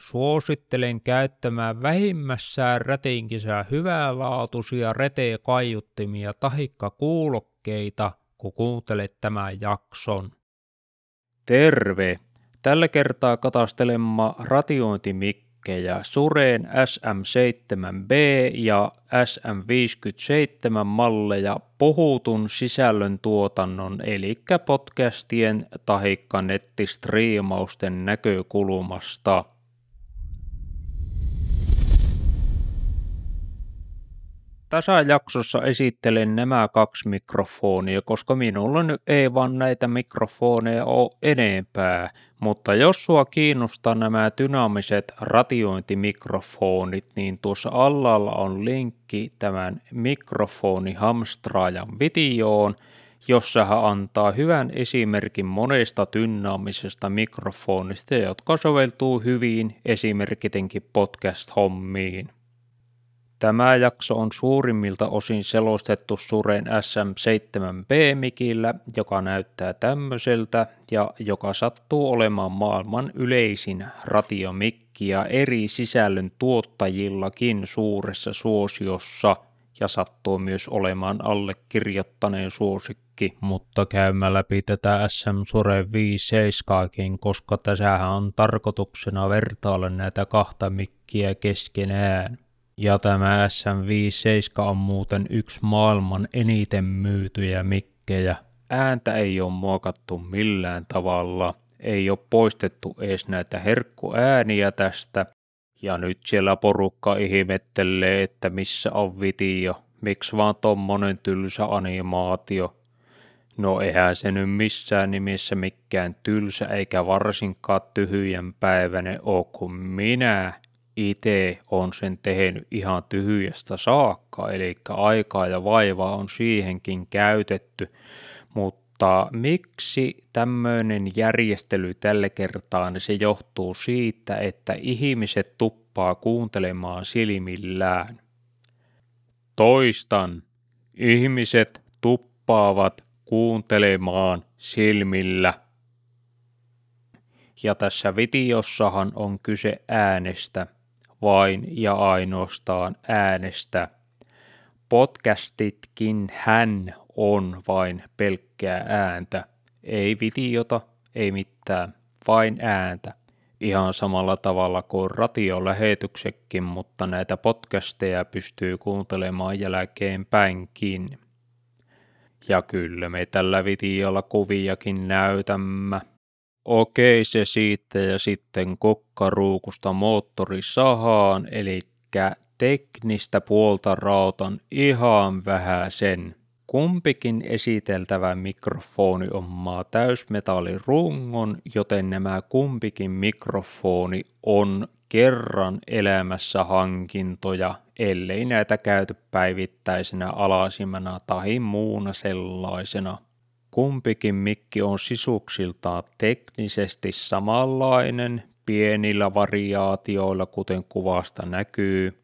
Suosittelen käyttämään vähimmässään rätinkisää hyvänlaatuisia retekaiuttimia tahikka kuulokkeita, kun kuuntelet tämän jakson. Terve! Tällä kertaa katastelemma ratiointimikkejä Sureen SM7B ja SM57 malleja puhutun sisällön tuotannon eli podcastien tahikka nettistriimausten näkökulmasta – Tässä jaksossa esittelen nämä kaksi mikrofonia, koska minulla nyt ei vaan näitä mikrofoneja ole enempää. Mutta jos sua kiinnostaa nämä dynaamiset ratiointimikrofonit, niin tuossa alla on linkki tämän mikrofonihamstraajan videoon, jossa hän antaa hyvän esimerkin monesta dynaamisesta mikrofonista, jotka soveltuu hyvin esimerkitenkin podcast-hommiin. Tämä jakso on suurimmilta osin selostettu Suren SM7B-mikillä, joka näyttää tämmöiseltä ja joka sattuu olemaan maailman yleisin ratiomikki ja eri sisällön tuottajillakin suuressa suosiossa ja sattuu myös olemaan allekirjoittaneen suosikki. Mutta käymme läpi tätä SM Sure 57 koska tässähän on tarkoituksena vertailla näitä kahta mikkiä keskenään. Ja tämä SM57 on muuten yksi maailman eniten myytyjä mikkejä. Ääntä ei ole muokattu millään tavalla, ei ole poistettu edes näitä herkkuääniä tästä. Ja nyt siellä porukka ihmettelee, että missä on vitio, miksi vaan tommonen tylsä animaatio. No eihän se nyt missään nimessä mikään tylsä eikä varsinkaan tyhjän päivänä oo kuin minä itse on sen tehnyt ihan tyhjästä saakka, eli aikaa ja vaivaa on siihenkin käytetty, mutta miksi tämmöinen järjestely tällä kertaa, niin se johtuu siitä, että ihmiset tuppaa kuuntelemaan silmillään. Toistan, ihmiset tuppaavat kuuntelemaan silmillä. Ja tässä videossahan on kyse äänestä – vain ja ainoastaan äänestä. Podcastitkin hän on vain pelkkää ääntä. Ei videota, ei mitään, vain ääntä. Ihan samalla tavalla kuin ratiolähetyksekin, mutta näitä podcasteja pystyy kuuntelemaan jälkeenpäinkin. Ja kyllä me tällä videolla kuviakin näytämme. Okei, se siitä ja sitten kokkaruukusta moottorisahaan, eli teknistä puolta rautan ihan vähän sen. Kumpikin esiteltävä mikrofoni omaa täysmetallirungon, joten nämä kumpikin mikrofoni on kerran elämässä hankintoja, ellei näitä käytä päivittäisenä alasimena tai muuna sellaisena – Kumpikin mikki on sisuksiltaan teknisesti samanlainen pienillä variaatioilla, kuten kuvasta näkyy.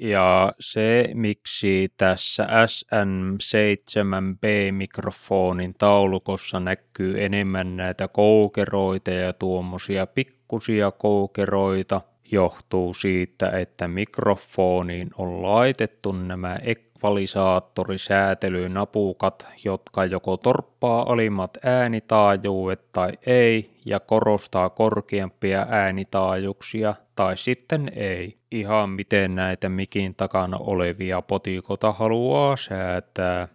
Ja se, miksi tässä SM7B-mikrofonin taulukossa näkyy enemmän näitä koukeroita ja tuommoisia pikkusia koukeroita – johtuu siitä, että mikrofoniin on laitettu nämä ekvalisaattorisäätelynapukat, jotka joko torppaa alimmat äänitaajuudet tai ei ja korostaa korkeampia äänitaajuuksia tai sitten ei. Ihan miten näitä mikin takana olevia potikota haluaa säätää.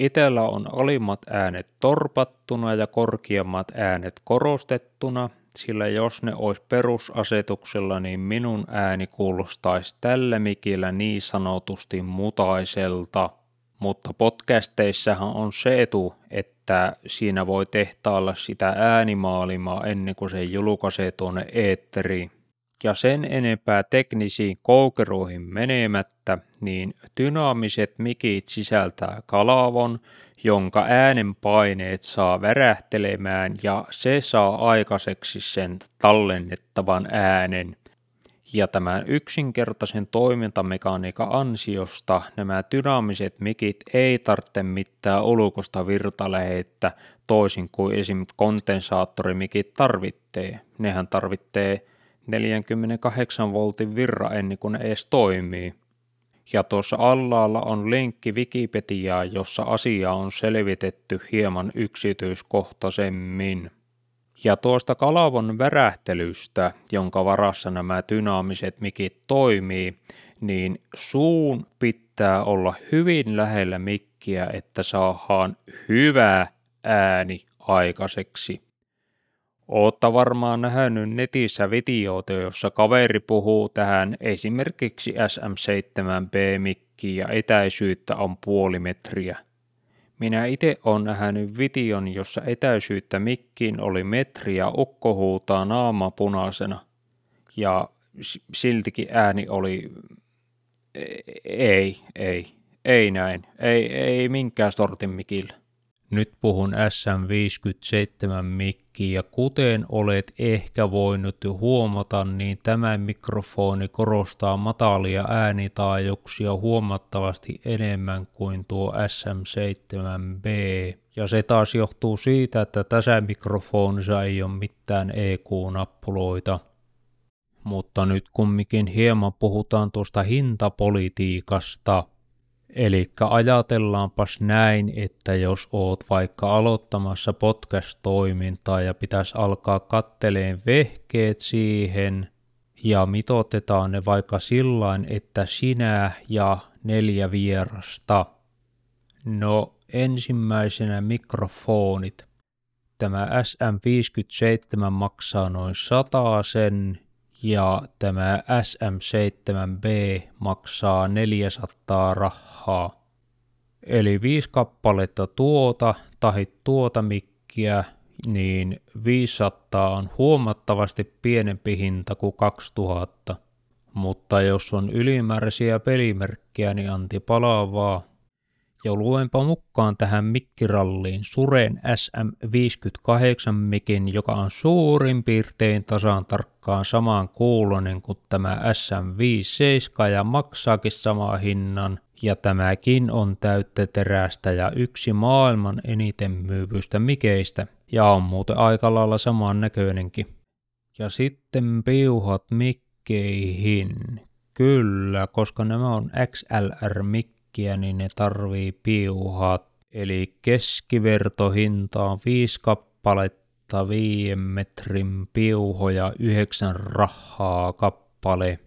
Itellä on alimmat äänet torpattuna ja korkeammat äänet korostettuna – sillä jos ne olisi perusasetuksella, niin minun ääni kuulostaisi tällä mikillä niin sanotusti mutaiselta. Mutta podcasteissahan on se etu, että siinä voi tehtailla sitä äänimaalimaa ennen kuin se julkaisee tuonne eetteriin ja sen enempää teknisiin koukeruihin menemättä, niin dynaamiset mikit sisältää kalavon, jonka äänen paineet saa värähtelemään ja se saa aikaiseksi sen tallennettavan äänen. Ja tämän yksinkertaisen toimintamekaniikan ansiosta nämä dynaamiset mikit ei tarvitse mitään ulkoista virtalähettä toisin kuin esim. kondensaattorimikit tarvitsee. Nehän tarvitsee 48 voltin virra ennen kuin ne edes toimii. Ja tuossa allaalla on linkki Wikipediaa, jossa asia on selvitetty hieman yksityiskohtaisemmin. Ja tuosta kalavon värähtelystä, jonka varassa nämä dynaamiset mikit toimii, niin suun pitää olla hyvin lähellä mikkiä, että saahan hyvä ääni aikaiseksi. Ootta varmaan nähnyt netissä videoita, jossa kaveri puhuu tähän esimerkiksi SM7B-mikkiin ja etäisyyttä on puoli metriä. Minä itse olen nähnyt videon, jossa etäisyyttä mikkiin oli metri ja ukko huutaa naama punaisena. Ja siltikin ääni oli e-, ei, ei, ei näin, ei, ei minkään sortin mikillä. Nyt puhun SM57-mikkiin ja kuten olet ehkä voinut jo huomata, niin tämä mikrofoni korostaa matalia äänitaajuuksia huomattavasti enemmän kuin tuo SM7B. Ja se taas johtuu siitä, että tässä mikrofonissa ei ole mitään EQ-nappuloita. Mutta nyt kumminkin hieman puhutaan tuosta hintapolitiikasta – Eli ajatellaanpas näin, että jos oot vaikka aloittamassa podcast-toimintaa ja pitäisi alkaa katteleen vehkeet siihen ja mitotetaan ne vaikka sillain, että sinä ja neljä vierasta. No ensimmäisenä mikrofonit. Tämä SM57 maksaa noin sataa sen ja tämä SM7B maksaa 400 rahaa. Eli viisi kappaletta tuota tai tuota mikkiä, niin 500 on huomattavasti pienempi hinta kuin 2000. Mutta jos on ylimääräisiä pelimerkkejä, niin anti palaa vaan ja luenpa mukaan tähän mikkiralliin Suren SM58 mikin, joka on suurin piirtein tasan tarkkaan samaan kuulonen kuin tämä SM57 ja maksaakin samaa hinnan. Ja tämäkin on täyttä terästä ja yksi maailman eniten myyvyistä mikeistä. Ja on muuten aika lailla samaan näköinenkin. Ja sitten piuhat mikkeihin. Kyllä, koska nämä on XLR-mikki säkkiä, niin ne tarvii piuhat. Eli keskivertohinta on 5 kappaletta, 5 metrin piuhoja, 9 rahaa kappale.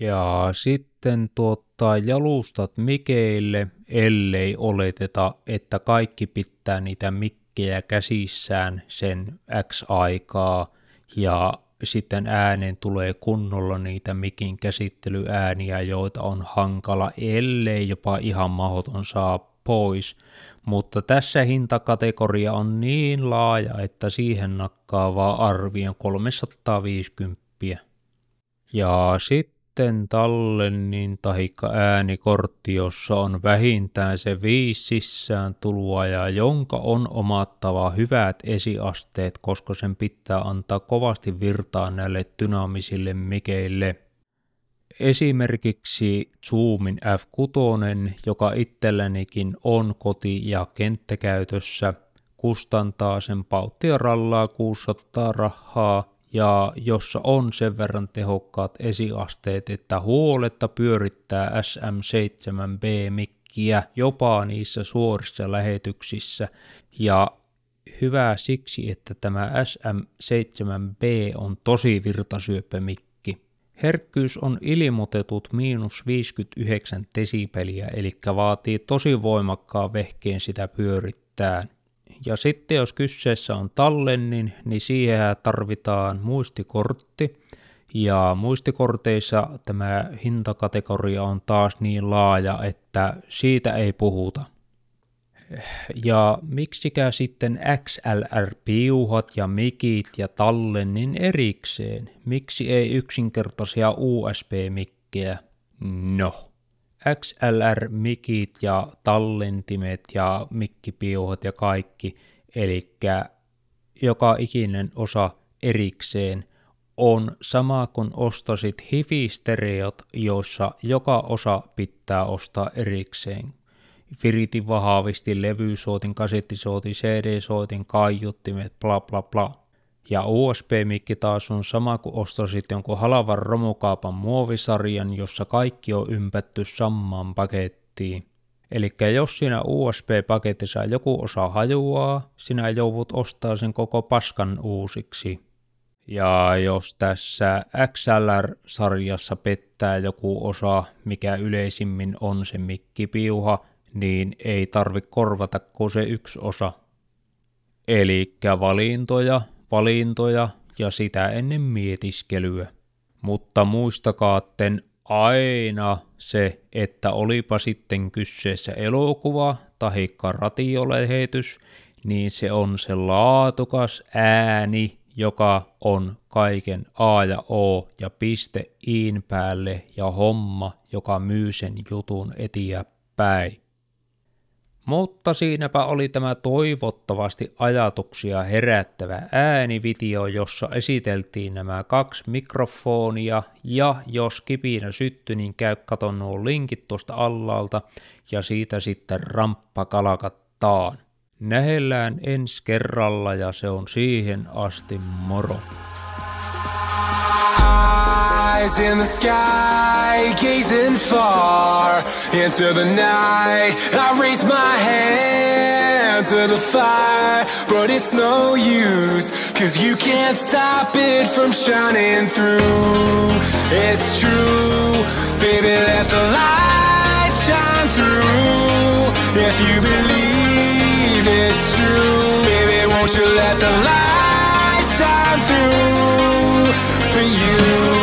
Ja sitten tuottaa jalustat mikeille, ellei oleteta, että kaikki pitää niitä mikkejä käsissään sen X aikaa ja sitten ääneen tulee kunnolla niitä mikin käsittelyääniä, joita on hankala, ellei jopa ihan mahdoton saa pois. Mutta tässä hintakategoria on niin laaja, että siihen nakkaa vaan arvion 350. Ja sitten sitten tallennin tahikka äänikortti, jossa on vähintään se viisi sisään tulua ja jonka on omattava hyvät esiasteet, koska sen pitää antaa kovasti virtaa näille dynaamisille mikeille. Esimerkiksi Zoomin F6, joka itsellänikin on koti- ja kenttäkäytössä, kustantaa sen rallaa 600 rahaa, ja jossa on sen verran tehokkaat esiasteet, että huoletta pyörittää SM7B-mikkiä jopa niissä suorissa lähetyksissä. Ja hyvä siksi, että tämä SM7B on tosi virtasyöpämikki. Herkkyys on ilmoitetut miinus 59 desibeliä, eli vaatii tosi voimakkaa vehkeen sitä pyörittää. Ja sitten jos kyseessä on tallennin, niin siihen tarvitaan muistikortti. Ja muistikorteissa tämä hintakategoria on taas niin laaja, että siitä ei puhuta. Ja miksikä sitten XLR-piuhat ja mikit ja tallennin erikseen? Miksi ei yksinkertaisia USB-mikkejä? No. XLR-mikit ja tallentimet ja mikkipiuhat ja kaikki, eli joka ikinen osa erikseen on sama kuin ostasit hifistereot, joissa joka osa pitää ostaa erikseen. Firitin vahvisti, levysoitin, kasettisuotin, cd suotin kaiuttimet, bla bla bla. Ja USB-mikki taas on sama kuin ostasit jonkun halavan romukaapan muovisarjan, jossa kaikki on ympätty samaan pakettiin. Eli jos siinä USB-paketissa joku osa hajuaa, sinä joudut ostaa sen koko paskan uusiksi. Ja jos tässä XLR-sarjassa pettää joku osa, mikä yleisimmin on se mikkipiuha, niin ei tarvi korvata kuin se yksi osa. Eli valintoja valintoja ja sitä ennen mietiskelyä. Mutta muistakaatten aina se, että olipa sitten kyseessä elokuva tai ratiolähetys, niin se on se laatukas ääni, joka on kaiken A ja O ja piste iin päälle ja homma, joka myy sen jutun eteenpäin. Mutta siinäpä oli tämä toivottavasti ajatuksia herättävä äänivideo, jossa esiteltiin nämä kaksi mikrofonia ja jos kipinä sytty, niin käy katon nuo linkit tuosta allalta ja siitä sitten ramppa kalakattaan. Nähellään ensi kerralla ja se on siihen asti moro. eyes in the sky, gazing far into the night. I raise my hand to the fire, but it's no use, cause you can't stop it from shining through. It's true, baby, let the light shine through. If you believe it's true, baby, won't you let the light shine through for you?